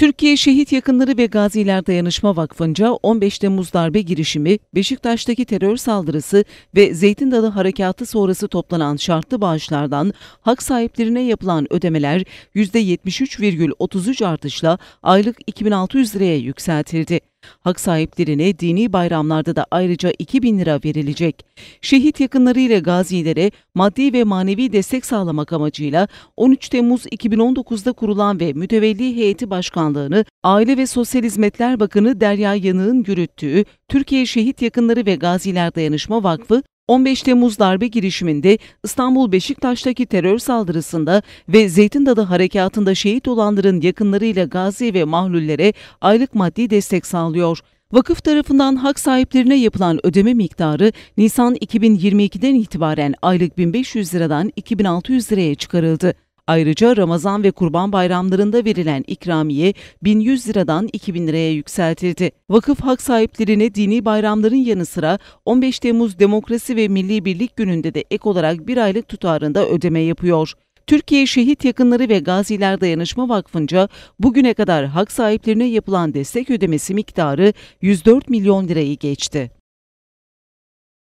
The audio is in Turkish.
Türkiye Şehit Yakınları ve Gaziler Dayanışma Vakfı'nca 15 Temmuz darbe girişimi, Beşiktaş'taki terör saldırısı ve Zeytin Dalı Harekatı sonrası toplanan şartlı bağışlardan hak sahiplerine yapılan ödemeler %73,33 artışla aylık 2600 liraya yükseltildi. Hak sahiplerine dini bayramlarda da ayrıca 2 bin lira verilecek. Şehit yakınları ile gazilere maddi ve manevi destek sağlamak amacıyla 13 Temmuz 2019'da kurulan ve mütevelli heyeti başkanlığını Aile ve Sosyal Hizmetler Bakanı Derya Yanık'ın yürüttüğü Türkiye Şehit Yakınları ve Gaziler Dayanışma Vakfı 15 Temmuz darbe girişiminde İstanbul Beşiktaş'taki terör saldırısında ve Zeytindalı harekatında şehit olanların yakınlarıyla gazi ve mahlullere aylık maddi destek sağlıyor. Vakıf tarafından hak sahiplerine yapılan ödeme miktarı Nisan 2022'den itibaren aylık 1500 liradan 2600 liraya çıkarıldı. Ayrıca Ramazan ve Kurban bayramlarında verilen ikramiye 1100 liradan 2000 liraya yükseltildi. Vakıf hak sahiplerine dini bayramların yanı sıra 15 Temmuz Demokrasi ve Milli Birlik Günü'nde de ek olarak bir aylık tutarında ödeme yapıyor. Türkiye Şehit Yakınları ve Gaziler Dayanışma Vakfı'nca bugüne kadar hak sahiplerine yapılan destek ödemesi miktarı 104 milyon lirayı geçti.